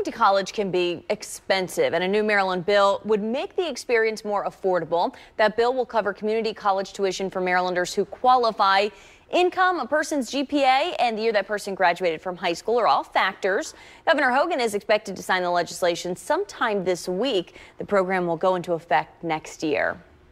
Going to college can be expensive, and a new Maryland bill would make the experience more affordable. That bill will cover community college tuition for Marylanders who qualify. Income, a person's GPA, and the year that person graduated from high school are all factors. Governor Hogan is expected to sign the legislation sometime this week. The program will go into effect next year.